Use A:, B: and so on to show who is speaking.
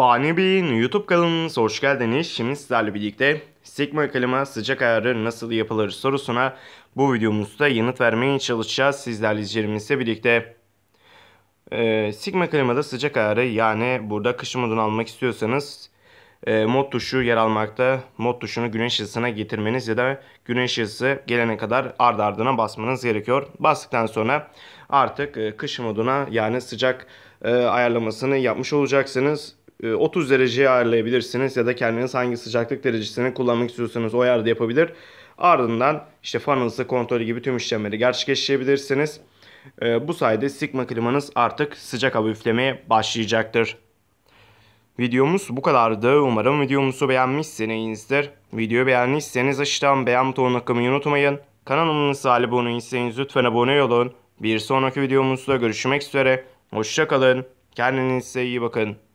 A: Fani Bey'in YouTube kanalımıza hoş geldiniz. Şimdi sizlerle birlikte sigma kalema sıcak ayarı nasıl yapılır sorusuna bu videomuzda yanıt vermeye çalışacağız sizlerle izleyicilerimizle birlikte. Ee, sigma kalemada sıcak ayarı yani burada kış modunu almak istiyorsanız e, mod tuşu yer almakta. Mod tuşunu güneş ısısına getirmeniz ya da güneş ısısı gelene kadar ardı ardına basmanız gerekiyor. Bastıktan sonra artık e, kış moduna yani sıcak e, ayarlamasını yapmış olacaksınız. 30 ee, dereceye ayarlayabilirsiniz ya da kendiniz hangi sıcaklık derecesini kullanmak istiyorsanız o ayarda yapabilir. Ardından işte fan ısı kontrolü gibi tüm işlemleri gerçekleştirebilirsiniz. Ee, bu sayede Sigma klimanız artık sıcak hava üflemeye başlayacaktır. Videomuz bu kadardı. Umarım videomuzu beğenmişsinizdir. Videoyu beğendiyseniz aşağıdan beğen butonuna kılmayı unutmayın. Kanalımıza abone değilseniz lütfen abone olun. Bir sonraki videomuzda görüşmek üzere. Hoşçakalın. Kendinize iyi bakın.